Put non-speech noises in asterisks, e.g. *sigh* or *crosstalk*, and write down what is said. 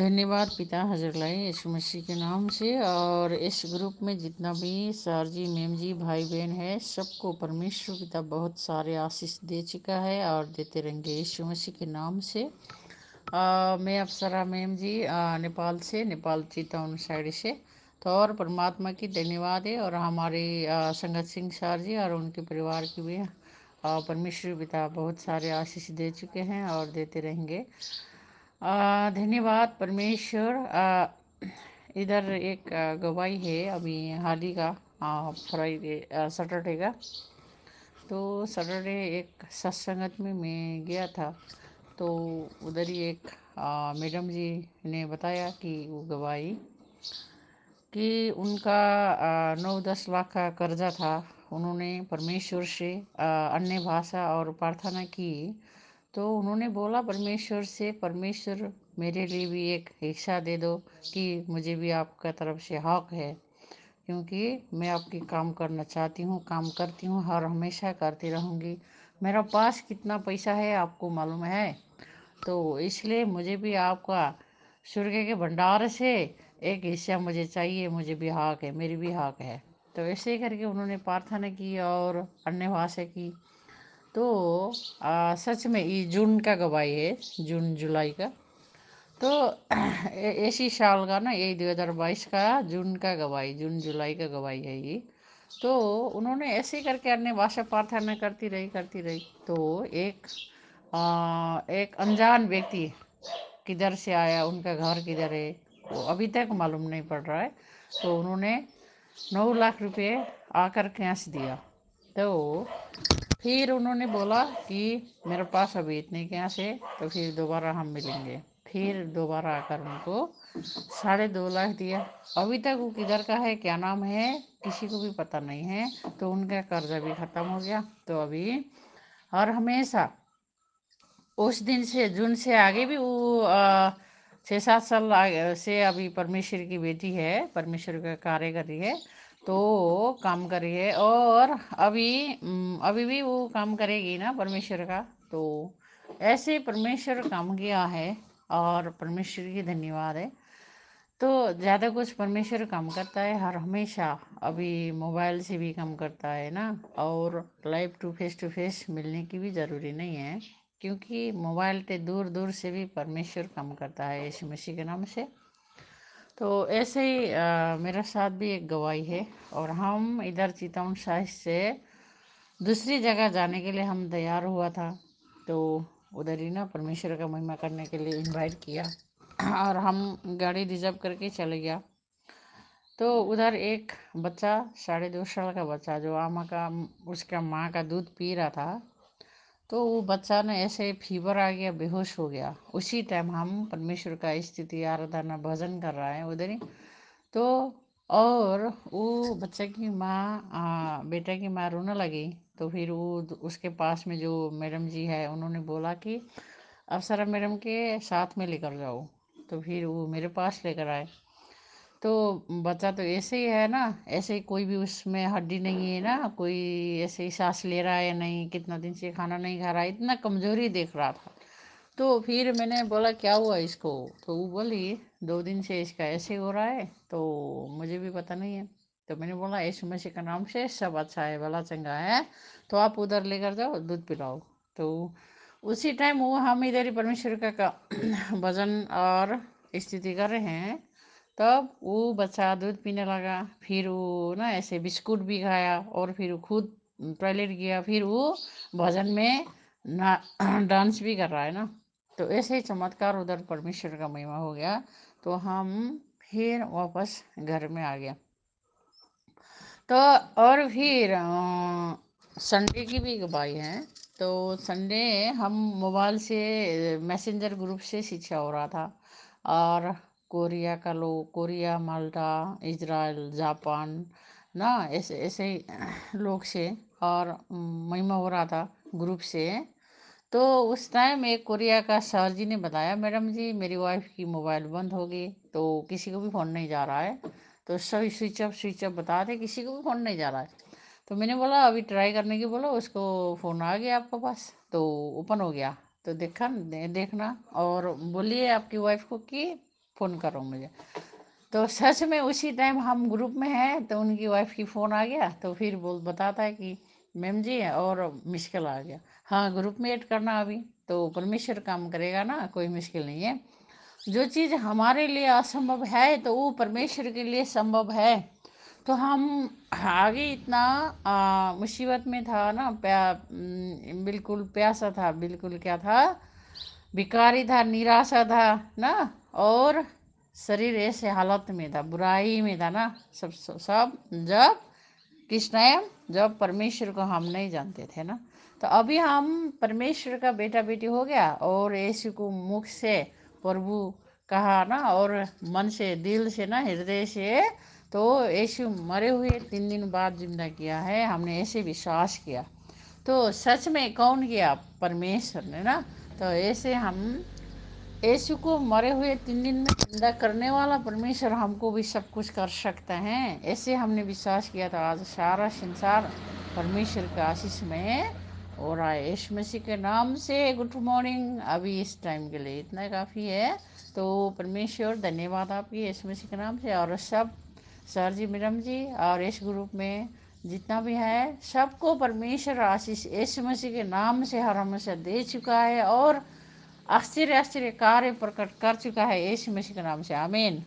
धन्यवाद पिता हजरलाई यशु मसीह के नाम से और इस ग्रुप में जितना भी सर जी मेम जी भाई बहन है सबको परमेश्वर पिता बहुत सारे आशीष दे चुका है और देते रहेंगे यशु मसीह के नाम से आ, मैं अप्सरा मेम जी आ, नेपाल से नेपाल उन साइड से तो और परमात्मा की धन्यवाद है और हमारे संगत सिंह सर जी और उनके परिवार की भी परमेश्वर पिता बहुत सारे आशीष दे चुके हैं और देते रहेंगे धन्यवाद परमेश्वर इधर एक गवाही है अभी हाल ही का फ्राइडे सैटरडे का तो सैटरडे एक सत्संगत में मैं गया था तो उधर ही एक मैडम जी ने बताया कि वो गवाही कि उनका नौ दस लाख का कर्जा था उन्होंने परमेश्वर से अन्य भाषा और प्रार्थना की तो उन्होंने बोला परमेश्वर से परमेश्वर मेरे लिए भी एक इच्छा दे दो कि मुझे भी आपका तरफ से हक है क्योंकि मैं आपकी काम करना चाहती हूँ काम करती हूँ हर हमेशा करती रहूँगी मेरा पास कितना पैसा है आपको मालूम है तो इसलिए मुझे भी आपका स्वर्ग के भंडार से एक हिस्सा मुझे चाहिए मुझे भी हक है मेरी भी हक है तो ऐसे करके उन्होंने प्रार्थना की और अन्य भाषा की तो आ, सच में ये जून का गवाई है जून जुलाई का तो इसी साल का ना यही 2022 का जून का गवाई जून जुलाई का गवाई है ये तो उन्होंने ऐसे करके अन्य भाषा प्रार्थना करती रही करती रही तो एक आ, एक अनजान व्यक्ति किधर से आया उनका घर किधर है वो अभी तक मालूम नहीं पड़ रहा है तो उन्होंने नौ लाख रुपए आकर कैश दिया तो फिर उन्होंने बोला कि मेरे पास अभी इतने के यहाँ से तो फिर दोबारा हम मिलेंगे फिर दोबारा आकर उनको साढ़े दो लाख दिया अभी तक वो किधर का है क्या नाम है किसी को भी पता नहीं है तो उनका कर्जा भी खत्म हो गया तो अभी और हमेशा उस दिन से जून से आगे भी वो छः सात साल से अभी परमेश्वर की बेटी है परमेश्वर का कार्य कर रही है तो काम कर रही है और अभी अभी भी वो काम करेगी ना परमेश्वर का तो ऐसे परमेश्वर काम किया है और परमेश्वर की धन्यवाद है तो ज़्यादा कुछ परमेश्वर काम करता है हर हमेशा अभी मोबाइल से भी काम करता है ना और live to face to face मिलने की भी ज़रूरी नहीं है क्योंकि मोबाइल से दूर दूर से भी परमेश्वर काम करता है यीशु मसीह के नाम से तो ऐसे ही आ, मेरा साथ भी एक गवाही है और हम इधर चितौन साइज से दूसरी जगह जाने के लिए हम तैयार हुआ था तो उधर ही ना परमेश्वर का महिमा करने के लिए इनवाइट किया और हम गाड़ी रिजर्व करके चले गया तो उधर एक बच्चा साढ़े दो साल का बच्चा जो आमा का उसका माँ का दूध पी रहा था तो वो बच्चा ने ऐसे फीवर आ गया बेहोश हो गया उसी टाइम हम परमेश्वर का स्थिति आराधना भजन कर रहे हैं उधर ही तो और वो बच्चे की माँ बेटा की माँ रोने लगी तो फिर वो उसके पास में जो मैडम जी है उन्होंने बोला कि अब सारा मैडम के साथ में लेकर जाओ तो फिर वो मेरे पास लेकर आए तो बच्चा तो ऐसे ही है ना ऐसे ही कोई भी उसमें हड्डी नहीं है ना कोई ऐसे ही सांस ले रहा है नहीं कितना दिन से खाना नहीं खा रहा है इतना कमज़ोरी देख रहा था तो फिर मैंने बोला क्या हुआ इसको तो वो बोली दो दिन से इसका ऐसे हो रहा है तो मुझे भी पता नहीं है तो मैंने बोला ऐसे में का नाम से सब अच्छा है भला चंगा है तो आप उधर लेकर जाओ दूध पिलाओ तो उसी टाइम वो हम इधर ही परमेश्वर का भजन और स्थिति कर रहे हैं तब वो बच्चा दूध पीने लगा फिर वो ना ऐसे बिस्कुट भी खाया और फिर वो खुद टॉयलेट गया फिर वो भजन में ना *clears throat* डांस भी कर रहा है ना तो ऐसे ही चमत्कार उधर परमेश्वर का महिमा हो गया तो हम फिर वापस घर में आ गया तो और फिर संडे की भी गवाही है तो संडे हम मोबाइल से मैसेंजर ग्रुप से शिक्षा हो रहा था और कोरिया का लोग कोरिया माल्टा इजराइल जापान ना ऐसे ऐसे लोग से और महिमा हो रहा था ग्रुप से तो उस टाइम एक कोरिया का सर जी ने बताया मैडम जी मेरी वाइफ की मोबाइल बंद हो गई तो किसी को भी फ़ोन नहीं जा रहा है तो सभी स्विच ऑफ स्विच ऑफ बता रहे किसी को भी फ़ोन नहीं जा रहा है तो मैंने बोला अभी ट्राई करने की बोला उसको फ़ोन आ गया आपके पास तो ओपन हो गया तो देखा देखना और बोलिए आपकी वाइफ को कि फ़ोन करो मुझे तो सच में उसी टाइम हम ग्रुप में हैं तो उनकी वाइफ की फ़ोन आ गया तो फिर बोल बताता है कि मैम जी और मुश्किल आ गया हाँ ग्रुप में ऐड करना अभी तो परमेश्वर काम करेगा ना कोई मुश्किल नहीं है जो चीज़ हमारे लिए असंभव है तो वो परमेश्वर के लिए संभव है तो हम आगे इतना मुसीबत में था ना प्या बिल्कुल प्यासा था बिल्कुल क्या था बिकारी था निराशा था ना और शरीर ऐसे हालत में था बुराई में था ना सब सब जब कृष्णायम जब परमेश्वर को हम नहीं जानते थे ना तो अभी हम परमेश्वर का बेटा बेटी हो गया और ऐसे को मुख से प्रभु कहा ना और मन से दिल से ना हृदय से तो ऐसे मरे हुए तीन दिन बाद जिंदा किया है हमने ऐसे विश्वास किया तो सच में कौन किया परमेश्वर ने ना तो ऐसे हम ऐसु को मरे हुए तीन दिन में जिंदा करने वाला परमेश्वर हमको भी सब कुछ कर सकता है ऐसे हमने विश्वास किया था आज सारा संसार परमेश्वर के आशीष में हो रहा है मसीह के नाम से गुड मॉर्निंग अभी इस टाइम के लिए इतना काफ़ी है तो परमेश्वर धन्यवाद आपकी यीशु मसीह के नाम से और सब सर जी मिरम जी और यश ग्रुप में जितना भी है सबको परमेश्वर आशीष यीशु मसीह के नाम से हर हमेशा दे चुका है और आश्चर्य आश्चर्य कार्य प्रकट कर चुका है यीशु मसीह के नाम से आमीन